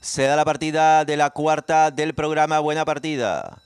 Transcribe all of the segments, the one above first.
Se da la partida de la cuarta del programa Buena Partida.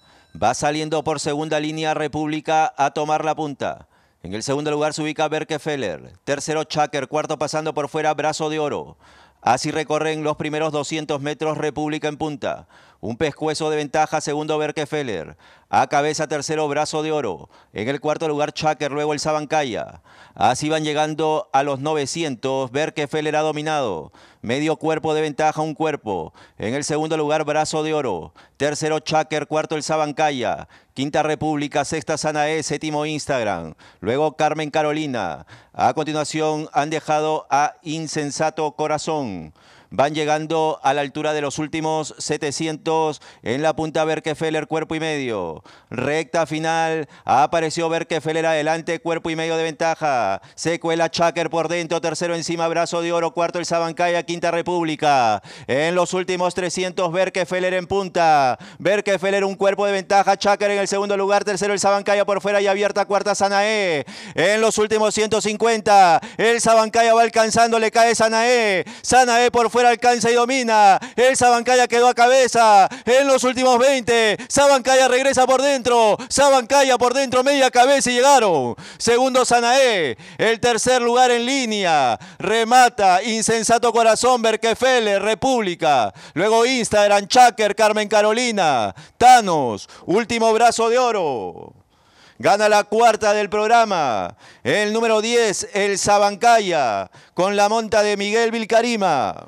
Va saliendo por segunda línea República a tomar la punta. En el segundo lugar se ubica Berkefeller. Tercero Chaker, cuarto pasando por fuera Brazo de Oro. Así recorren los primeros 200 metros República en punta. Un pescuezo de ventaja, segundo Berkefeller. A cabeza, tercero Brazo de Oro. En el cuarto lugar Chaker, luego el Sabancaya. Así van llegando a los 900. Berkefeller ha dominado. Medio cuerpo de ventaja, un cuerpo. En el segundo lugar, Brazo de Oro. Tercero, Chaker. Cuarto, el Sabancaya. Quinta República, sexta Sanae, séptimo Instagram. Luego Carmen Carolina. A continuación han dejado a Insensato Corazón van llegando a la altura de los últimos 700 en la punta Berkefeller, cuerpo y medio. Recta final, apareció Berkefeller adelante, cuerpo y medio de ventaja. Se cuela Chaker por dentro, tercero encima, brazo de oro, cuarto el Sabancaya, quinta República. En los últimos 300, Berkefeller en punta. Berkefeller un cuerpo de ventaja, Chaker en el segundo lugar, tercero el Sabancaya por fuera y abierta, cuarta Sanae. En los últimos 150, el Sabancaya va alcanzando, le cae Sanae. Sanae por fuera alcanza y domina. El Sabancaya quedó a cabeza. En los últimos 20. Sabancaya regresa por dentro. Sabancaya por dentro. Media cabeza y llegaron. Segundo sanae El tercer lugar en línea. Remata. Insensato Corazón. Berkefele. República. Luego Instagram. Chaker. Carmen Carolina. Thanos. Último brazo de oro. Gana la cuarta del programa. El número 10, el Sabancaya, con la monta de Miguel Vilcarima.